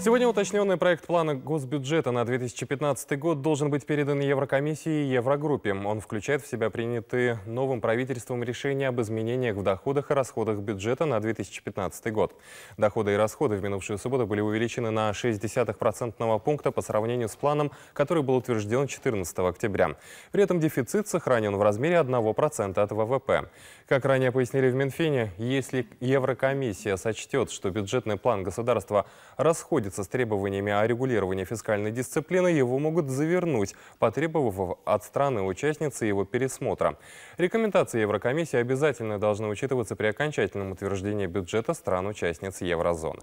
Сегодня уточненный проект плана госбюджета на 2015 год должен быть передан Еврокомиссии и Еврогруппе. Он включает в себя принятые новым правительством решения об изменениях в доходах и расходах бюджета на 2015 год. Доходы и расходы в минувшую субботу были увеличены на 0,6% пункта по сравнению с планом, который был утвержден 14 октября. При этом дефицит сохранен в размере 1% от ВВП. Как ранее пояснили в Минфине, если Еврокомиссия сочтет, что бюджетный план государства расходит расходится с требованиями о регулировании фискальной дисциплины, его могут завернуть, потребовав от страны-участницы его пересмотра. Рекомендации Еврокомиссии обязательно должны учитываться при окончательном утверждении бюджета стран-участниц еврозоны.